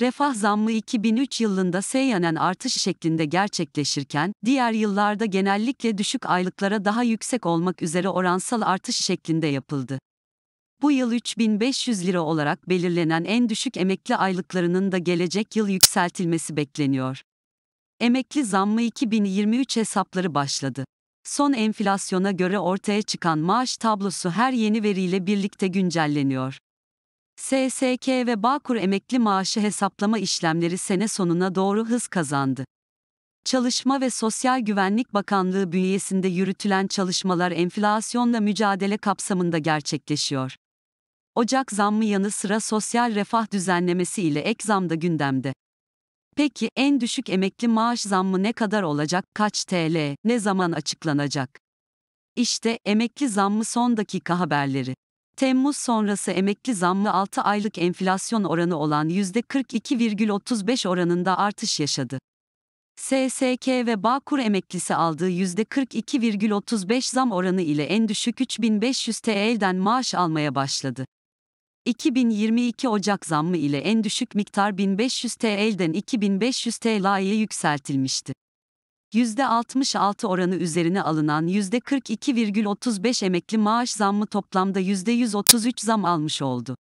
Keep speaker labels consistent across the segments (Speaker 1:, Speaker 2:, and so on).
Speaker 1: Refah zammı 2003 yılında seyyanen artış şeklinde gerçekleşirken, diğer yıllarda genellikle düşük aylıklara daha yüksek olmak üzere oransal artış şeklinde yapıldı. Bu yıl 3500 lira olarak belirlenen en düşük emekli aylıklarının da gelecek yıl yükseltilmesi bekleniyor. Emekli zammı 2023 hesapları başladı. Son enflasyona göre ortaya çıkan maaş tablosu her yeni veriyle birlikte güncelleniyor. SSK ve Bağkur emekli maaşı hesaplama işlemleri sene sonuna doğru hız kazandı. Çalışma ve Sosyal Güvenlik Bakanlığı bünyesinde yürütülen çalışmalar enflasyonla mücadele kapsamında gerçekleşiyor. Ocak zammı yanı sıra sosyal refah düzenlemesi ile ek zam da gündemde. Peki en düşük emekli maaş zammı ne kadar olacak, kaç TL, ne zaman açıklanacak? İşte emekli zammı son dakika haberleri. Temmuz sonrası emekli zammı 6 aylık enflasyon oranı olan %42,35 oranında artış yaşadı. SSK ve Bağkur emeklisi aldığı %42,35 zam oranı ile en düşük 3500 TL'den maaş almaya başladı. 2022 Ocak zammı ile en düşük miktar 1500 TL'den 2500 TL'ye yükseltilmişti. %66 oranı üzerine alınan %42,35 emekli maaş zammı toplamda %133 zam almış oldu.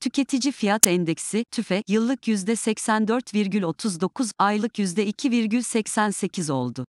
Speaker 1: Tüketici fiyat endeksi TÜFE yıllık %84,39, aylık %2,88 oldu.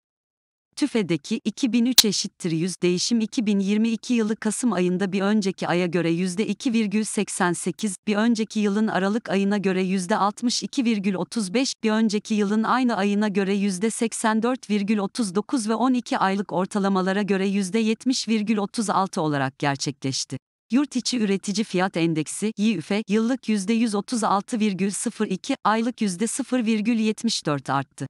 Speaker 1: TÜFE'deki 2003 eşittir 100 değişim 2022 yılı Kasım ayında bir önceki aya göre %2,88, bir önceki yılın Aralık ayına göre %62,35, bir önceki yılın aynı ayına göre %84,39 ve 12 aylık ortalamalara göre %70,36 olarak gerçekleşti. Yurt içi üretici fiyat endeksi YÜFE yıllık %136,02, aylık %0,74 arttı.